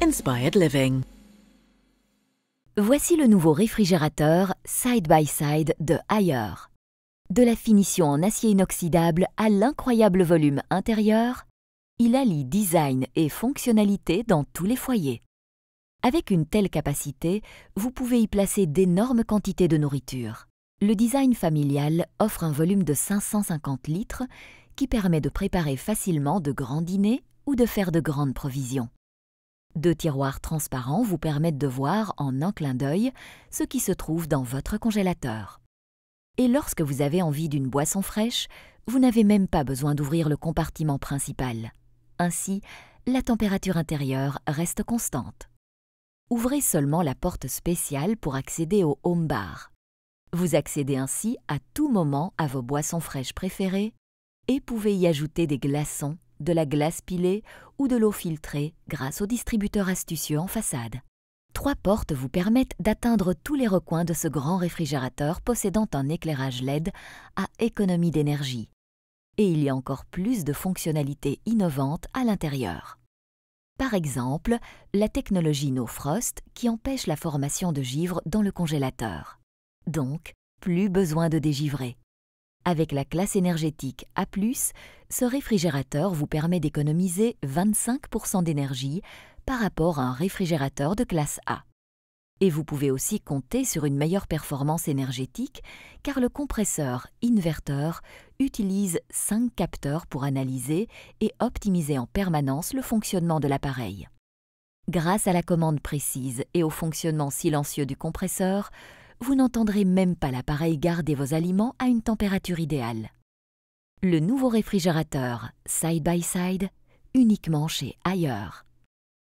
Inspired Living. Voici le nouveau réfrigérateur Side by Side de Haier. De la finition en acier inoxydable à l'incroyable volume intérieur, il allie design et fonctionnalité dans tous les foyers. Avec une telle capacité, vous pouvez y placer d'énormes quantités de nourriture. Le design familial offre un volume de 550 litres qui permet de préparer facilement de grands dîners ou de faire de grandes provisions. Deux tiroirs transparents vous permettent de voir en un clin d'œil ce qui se trouve dans votre congélateur. Et lorsque vous avez envie d'une boisson fraîche, vous n'avez même pas besoin d'ouvrir le compartiment principal. Ainsi, la température intérieure reste constante. Ouvrez seulement la porte spéciale pour accéder au home bar. Vous accédez ainsi à tout moment à vos boissons fraîches préférées et pouvez y ajouter des glaçons de la glace pilée ou de l'eau filtrée grâce au distributeur astucieux en façade. Trois portes vous permettent d'atteindre tous les recoins de ce grand réfrigérateur possédant un éclairage LED à économie d'énergie. Et il y a encore plus de fonctionnalités innovantes à l'intérieur. Par exemple, la technologie No Frost qui empêche la formation de givre dans le congélateur. Donc, plus besoin de dégivrer. Avec la classe énergétique A, ce réfrigérateur vous permet d'économiser 25% d'énergie par rapport à un réfrigérateur de classe A. Et vous pouvez aussi compter sur une meilleure performance énergétique car le compresseur Inverter utilise 5 capteurs pour analyser et optimiser en permanence le fonctionnement de l'appareil. Grâce à la commande précise et au fonctionnement silencieux du compresseur, vous n'entendrez même pas l'appareil garder vos aliments à une température idéale. Le nouveau réfrigérateur Side by Side, uniquement chez Ailleurs.